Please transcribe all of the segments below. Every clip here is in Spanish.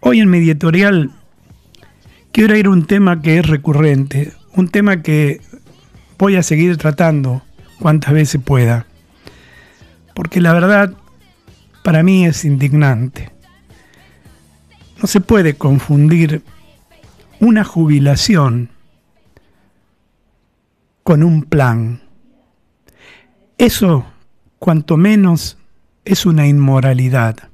Hoy en mi editorial quiero ir a un tema que es recurrente, un tema que voy a seguir tratando cuantas veces pueda, porque la verdad para mí es indignante. No se puede confundir una jubilación con un plan. Eso, cuanto menos, es una inmoralidad.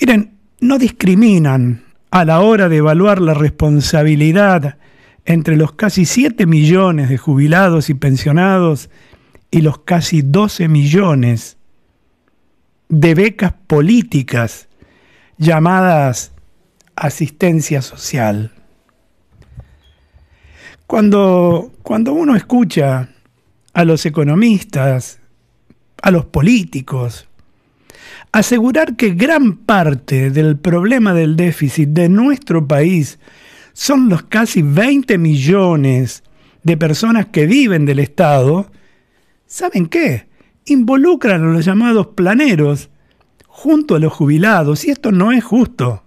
Miren, no discriminan a la hora de evaluar la responsabilidad entre los casi 7 millones de jubilados y pensionados y los casi 12 millones de becas políticas llamadas asistencia social. Cuando, cuando uno escucha a los economistas, a los políticos, asegurar que gran parte del problema del déficit de nuestro país son los casi 20 millones de personas que viven del Estado, ¿saben qué? Involucran a los llamados planeros junto a los jubilados y esto no es justo.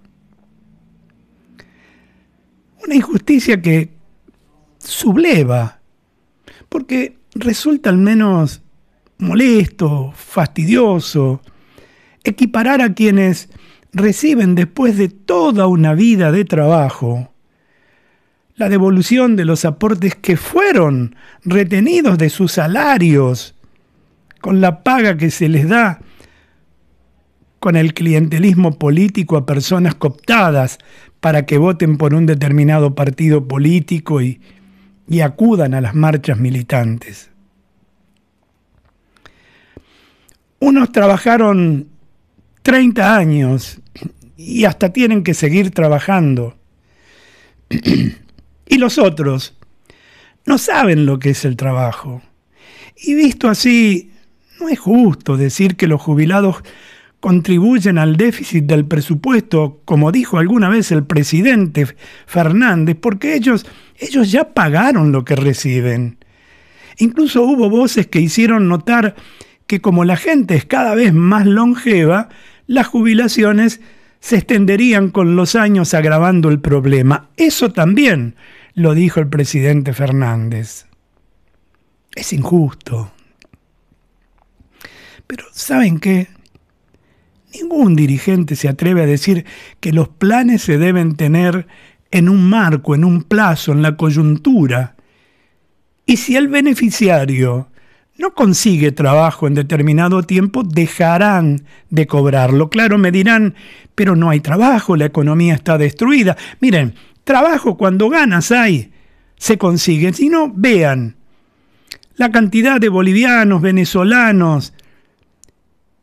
Una injusticia que subleva, porque resulta al menos molesto, fastidioso, equiparar a quienes reciben después de toda una vida de trabajo la devolución de los aportes que fueron retenidos de sus salarios con la paga que se les da con el clientelismo político a personas cooptadas para que voten por un determinado partido político y, acudan a las marchas militantes. Unos trabajaron 30 años y hasta tienen que seguir trabajando. y los otros no saben lo que es el trabajo. Y visto así, no es justo decir que los jubilados contribuyen al déficit del presupuesto, como dijo alguna vez el presidente Fernández, porque ellos, ellos ya pagaron lo que reciben. Incluso hubo voces que hicieron notar que como la gente es cada vez más longeva, las jubilaciones se extenderían con los años agravando el problema. Eso también lo dijo el presidente Fernández. Es injusto. Pero ¿saben qué? Ningún dirigente se atreve a decir que los planes se deben tener en un marco, en un plazo, en la coyuntura. Y si el beneficiario no consigue trabajo en determinado tiempo, dejarán de cobrarlo. Claro, me dirán, pero no hay trabajo, la economía está destruida. Miren, trabajo cuando ganas hay, se consigue. Si no, vean la cantidad de bolivianos, venezolanos,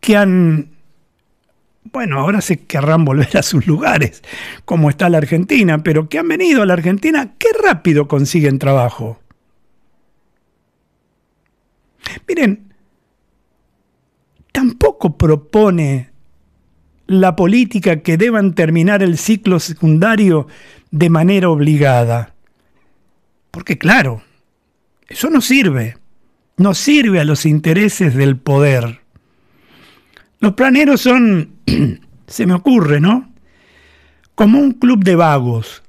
que han... Bueno, ahora se querrán volver a sus lugares, como está la Argentina, pero que han venido a la Argentina, qué rápido consiguen trabajo. Miren, tampoco propone la política que deban terminar el ciclo secundario de manera obligada. Porque claro, eso no sirve. No sirve a los intereses del poder. Los planeros son, se me ocurre, ¿no? Como un club de vagos,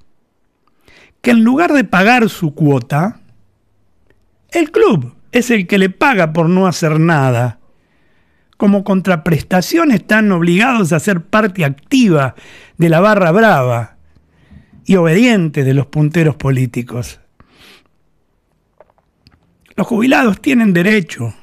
que en lugar de pagar su cuota, el club es el que le paga por no hacer nada. Como contraprestación están obligados a ser parte activa de la barra brava y obediente de los punteros políticos. Los jubilados tienen derecho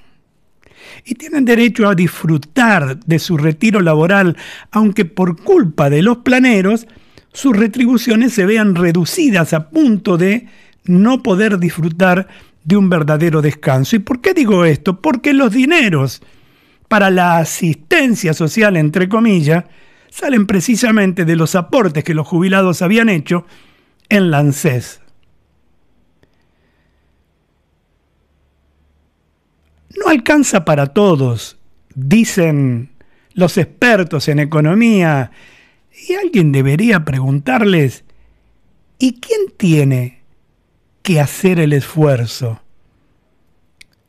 y tienen derecho a disfrutar de su retiro laboral, aunque por culpa de los planeros sus retribuciones se vean reducidas a punto de no poder disfrutar de un verdadero descanso. ¿Y por qué digo esto? Porque los dineros para la asistencia social, entre comillas, salen precisamente de los aportes que los jubilados habían hecho en la No alcanza para todos, dicen los expertos en economía, y alguien debería preguntarles, ¿y quién tiene que hacer el esfuerzo.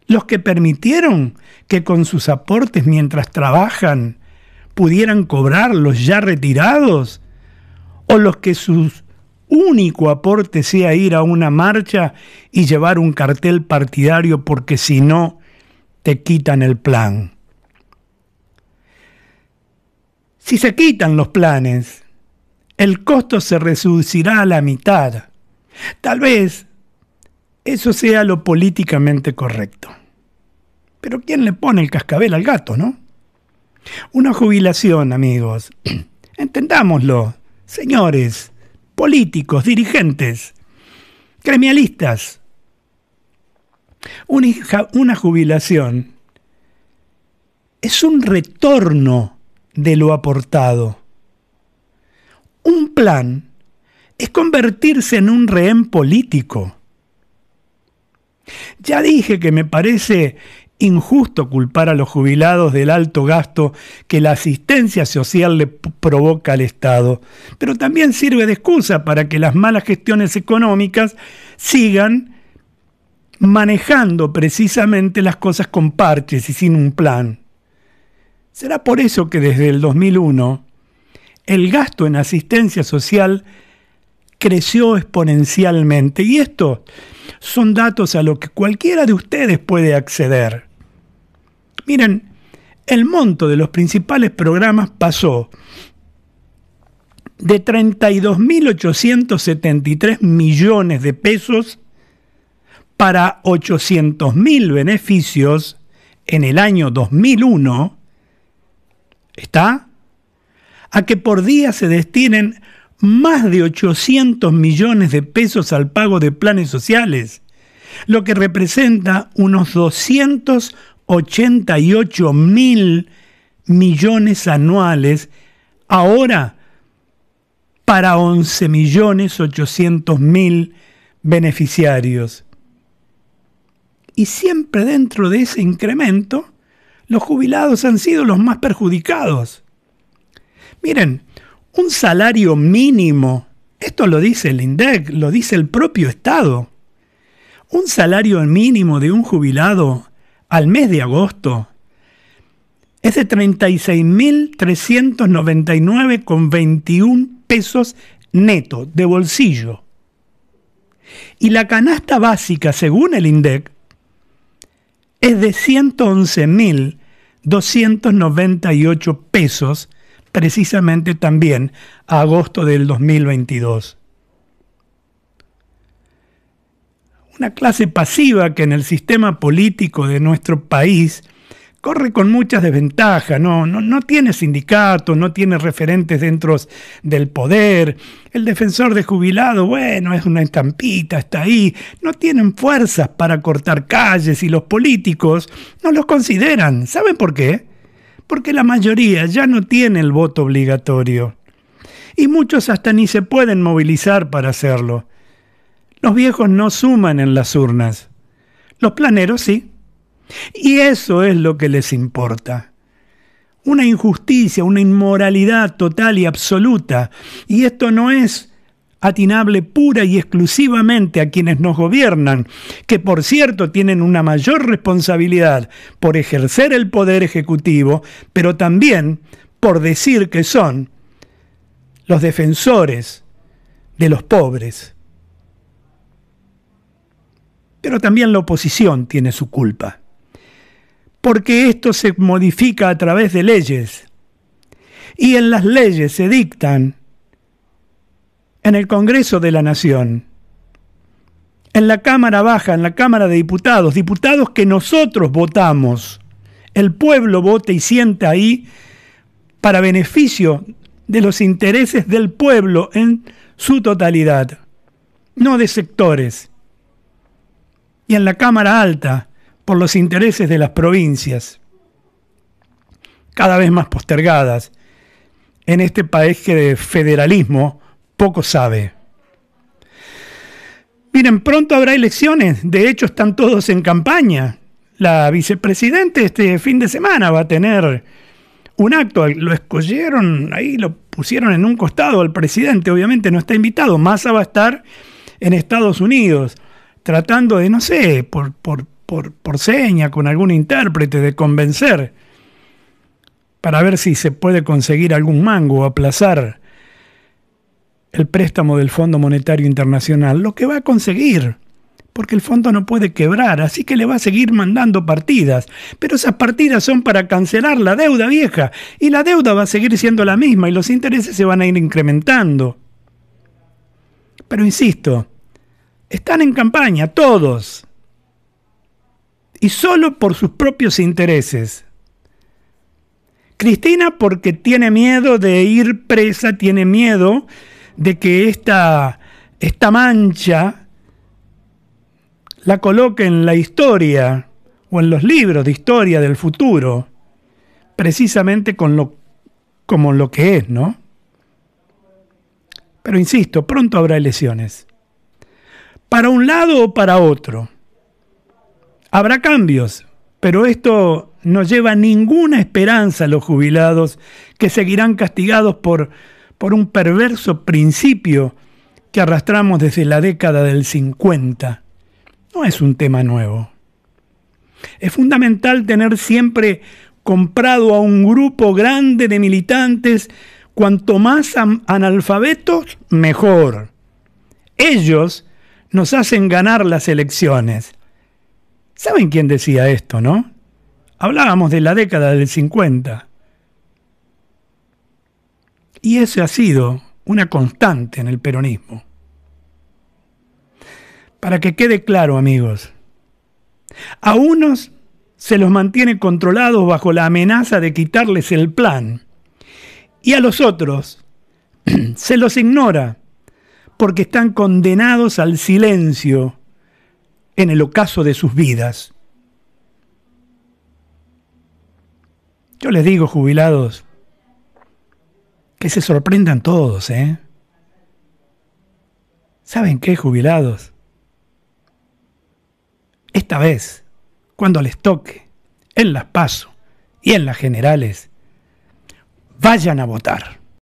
Los que permitieron que con sus aportes mientras trabajan pudieran cobrar los ya retirados, o los que su único aporte sea ir a una marcha y llevar un cartel partidario porque si no te quitan el plan. Si se quitan los planes, el costo se reducirá a la mitad. Tal vez eso sea lo políticamente correcto. Pero ¿quién le pone el cascabel al gato, no? Una jubilación, amigos. Entendámoslo, señores, políticos, dirigentes, gremialistas. Una, jubilación es un retorno de lo aportado. Un plan es convertirse en un rehén político ya dije que me parece injusto culpar a los jubilados del alto gasto que la asistencia social le provoca al Estado, pero también sirve de excusa para que las malas gestiones económicas sigan manejando precisamente las cosas con parches y sin un plan. Será por eso que desde el 2001 el gasto en asistencia social creció exponencialmente. Y estos son datos a los que cualquiera de ustedes puede acceder. Miren, el monto de los principales programas pasó de 32.873 millones de pesos para 800.000 beneficios en el año 2001, ¿está? A que por día se destinen más de 800 millones de pesos al pago de planes sociales, lo que representa unos 288 mil millones anuales ahora para 11 millones 800 mil beneficiarios. Y siempre dentro de ese incremento, los jubilados han sido los más perjudicados. Miren, un salario mínimo, esto lo dice el INDEC, lo dice el propio Estado, un salario mínimo de un jubilado al mes de agosto es de 36.399,21 pesos neto de bolsillo. Y la canasta básica, según el INDEC, es de 111.298 pesos precisamente también a agosto del 2022. Una clase pasiva que en el sistema político de nuestro país corre con muchas desventajas, no, no, no tiene sindicatos, no tiene referentes dentro del poder, el defensor de jubilado, bueno, es una estampita, está ahí, no tienen fuerzas para cortar calles y los políticos no los consideran. ¿Saben por qué? porque la mayoría ya no tiene el voto obligatorio. Y muchos hasta ni se pueden movilizar para hacerlo. Los viejos no suman en las urnas. Los planeros sí. Y eso es lo que les importa. Una injusticia, una inmoralidad total y absoluta. Y esto no es atinable pura y exclusivamente a quienes nos gobiernan, que por cierto tienen una mayor responsabilidad por ejercer el poder ejecutivo, pero también por decir que son los defensores de los pobres. Pero también la oposición tiene su culpa, porque esto se modifica a través de leyes, y en las leyes se dictan en el Congreso de la Nación, en la Cámara Baja, en la Cámara de Diputados, diputados que nosotros votamos, el pueblo vota y sienta ahí para beneficio de los intereses del pueblo en su totalidad, no de sectores. Y en la Cámara Alta, por los intereses de las provincias, cada vez más postergadas, en este país que de federalismo poco sabe. Miren, pronto habrá elecciones, de hecho están todos en campaña. La vicepresidente este fin de semana va a tener un acto, lo escogieron, ahí lo pusieron en un costado al presidente, obviamente no está invitado, Massa va a estar en Estados Unidos, tratando de, no sé, por, por, por, por seña, con algún intérprete, de convencer, para ver si se puede conseguir algún mango o aplazar el préstamo del Fondo Monetario Internacional, lo que va a conseguir, porque el fondo no puede quebrar, así que le va a seguir mandando partidas, pero esas partidas son para cancelar la deuda vieja, y la deuda va a seguir siendo la misma y los intereses se van a ir incrementando. Pero insisto, están en campaña todos, y solo por sus propios intereses. Cristina porque tiene miedo de ir presa, tiene miedo de que esta, esta mancha la coloque en la historia o en los libros de historia del futuro, precisamente con lo, como lo que es, ¿no? Pero insisto, pronto habrá elecciones. Para un lado o para otro. Habrá cambios, pero esto no lleva ninguna esperanza a los jubilados que seguirán castigados por por un perverso principio que arrastramos desde la década del 50. No es un tema nuevo. Es fundamental tener siempre comprado a un grupo grande de militantes, cuanto más analfabetos, mejor. Ellos nos hacen ganar las elecciones. ¿Saben quién decía esto, no? Hablábamos de la década del 50. Y eso ha sido una constante en el peronismo. Para que quede claro, amigos, a unos se los mantiene controlados bajo la amenaza de quitarles el plan y a los otros se los ignora porque están condenados al silencio en el ocaso de sus vidas. Yo les digo, jubilados, se sorprendan todos, ¿eh? ¿Saben qué, jubilados? Esta vez, cuando les toque, en las PASO y en las generales, vayan a votar.